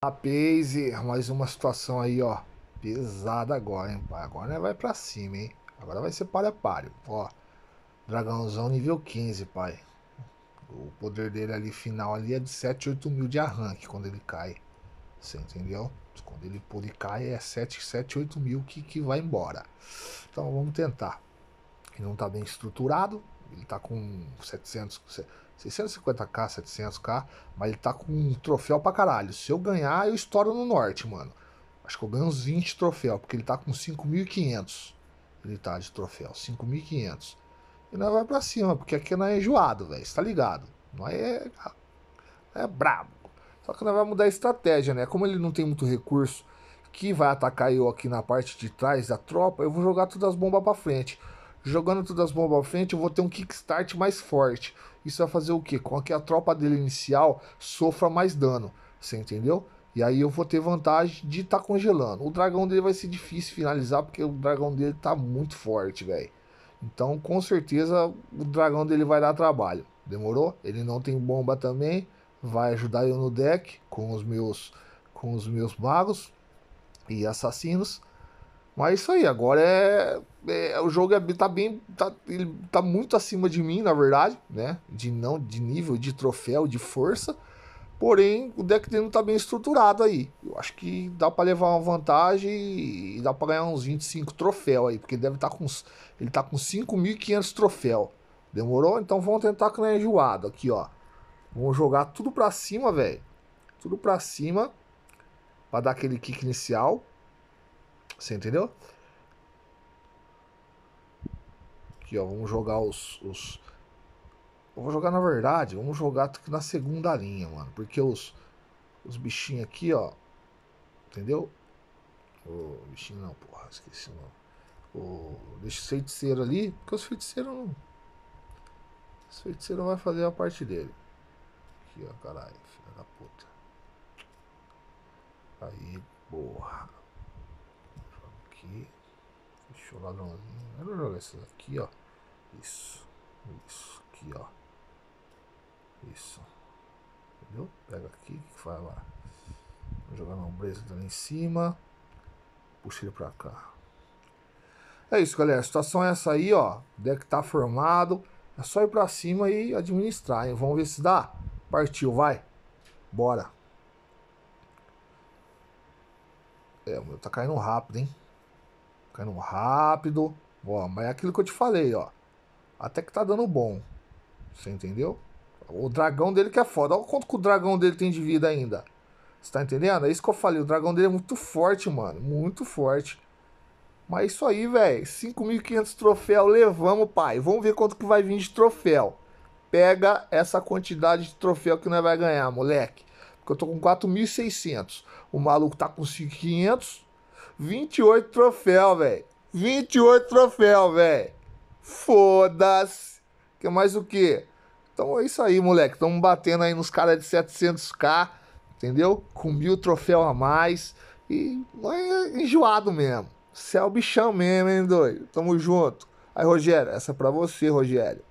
Rapaz, ah, mais uma situação aí, ó. Pesada agora, hein, pai? Agora né, vai pra cima, hein? Agora vai ser palha palha. Ó, dragãozão nível 15, pai. O poder dele ali final ali é de 7, 8 mil de arranque quando ele cai. Você entendeu? Quando ele pula e cai é 7, 7, 8 mil que, que vai embora. Então vamos tentar. Ele não tá bem estruturado, ele tá com 700, 650k, 700k, mas ele tá com um troféu pra caralho. Se eu ganhar, eu estouro no norte, mano. Acho que eu ganho uns 20 troféus, porque ele tá com 5.500. Ele tá de troféu, 5.500. E nós vai pra cima, porque aqui não é enjoado, velho. Você tá ligado? Nós é, é brabo. Só que nós vai mudar a estratégia, né? Como ele não tem muito recurso que vai atacar eu aqui na parte de trás da tropa, eu vou jogar todas as bombas pra frente jogando todas as bombas à frente, eu vou ter um kickstart mais forte. Isso vai fazer o quê? Com que a tropa dele inicial sofra mais dano. Você entendeu? E aí eu vou ter vantagem de estar tá congelando. O dragão dele vai ser difícil finalizar, porque o dragão dele tá muito forte, velho. Então, com certeza, o dragão dele vai dar trabalho. Demorou? Ele não tem bomba também. Vai ajudar eu no deck com os meus com os meus magos e assassinos. Mas é isso aí, agora é, é o jogo é, tá bem, tá, ele tá muito acima de mim, na verdade, né? De não, de nível, de troféu, de força. Porém, o deck dele não tá bem estruturado aí. Eu acho que dá para levar uma vantagem e dá para ganhar uns 25 troféu aí, porque ele deve estar tá com ele tá com 5.500 troféu. Demorou? Então vamos tentar que enjoado aqui, ó. Vamos jogar tudo para cima, velho. Tudo para cima para dar aquele kick inicial. Você entendeu? Aqui, ó, vamos jogar os, os... Vamos jogar na verdade, vamos jogar na segunda linha, mano. Porque os, os bichinhos aqui, ó. Entendeu? O bichinho não, porra, esqueci o nome. O, deixa o feiticeiro ali, porque os feiticeiros não. Os feiticeiros vai fazer a parte dele. Aqui, ó, caralho, filha da puta. Aí, porra aqui. Deixa o lá Eu Era jogar isso aqui, ó. Isso. Isso aqui, ó. Isso. Entendeu? Pega aqui, o que faz lá? Vou jogar na ombreza lá em cima. Puxa ele pra cá. É isso, galera. A situação é essa aí, ó. O deck tá formado. É só ir pra cima e administrar, hein? Vamos ver se dá. Partiu, vai. Bora. É, o meu tá caindo rápido, hein? ficando rápido. Ó, mas é aquilo que eu te falei, ó. Até que tá dando bom. Você entendeu? O dragão dele que é foda. Olha quanto que o dragão dele tem de vida ainda. Você tá entendendo? É isso que eu falei. O dragão dele é muito forte, mano. Muito forte. Mas isso aí, velho. 5.500 troféu. Levamos, pai. Vamos ver quanto que vai vir de troféu. Pega essa quantidade de troféu que nós vai ganhar, moleque. Porque eu tô com 4.600. O maluco tá com 5.500. 28 troféu, velho. 28 troféu, velho. Foda-se. Que mais o quê? Então é isso aí, moleque. Estamos batendo aí nos caras de 700k, entendeu? Com mil troféu a mais. E é enjoado mesmo. Você é o bichão mesmo, hein, doido? Tamo junto. Aí, Rogério, essa é pra você, Rogério.